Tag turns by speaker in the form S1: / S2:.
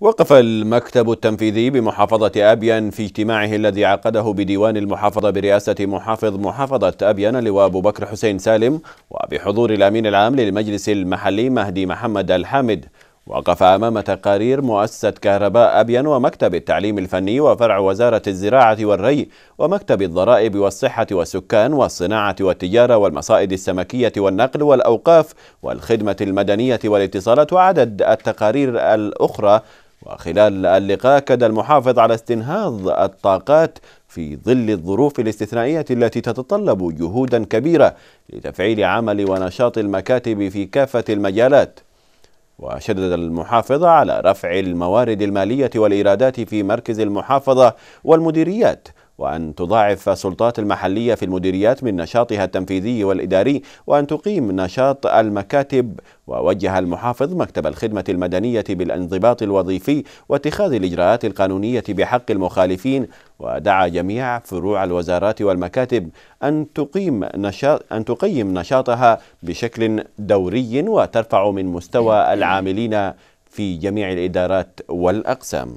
S1: وقف المكتب التنفيذي بمحافظة أبين في اجتماعه الذي عقده بديوان المحافظة برئاسة محافظ محافظة أبين اللواء أبو بكر حسين سالم وبحضور الأمين العام للمجلس المحلي مهدي محمد الحامد وقف أمام تقارير مؤسسة كهرباء أبين ومكتب التعليم الفني وفرع وزارة الزراعة والري ومكتب الضرائب والصحة والسكان والصناعة والتجارة والمصائد السمكية والنقل والأوقاف والخدمة المدنية والاتصالات وعدد التقارير الأخرى وخلال اللقاء كد المحافظ على استنهاض الطاقات في ظل الظروف الاستثنائية التي تتطلب جهودا كبيرة لتفعيل عمل ونشاط المكاتب في كافة المجالات وشدد المحافظة على رفع الموارد المالية والإيرادات في مركز المحافظة والمديريات وأن تضاعف السلطات المحلية في المديريات من نشاطها التنفيذي والإداري وأن تقيم نشاط المكاتب ووجه المحافظ مكتب الخدمة المدنية بالانضباط الوظيفي واتخاذ الإجراءات القانونية بحق المخالفين ودعا جميع فروع الوزارات والمكاتب أن تقيم نشاط أن تقيم نشاطها بشكل دوري وترفع من مستوى العاملين في جميع الإدارات والأقسام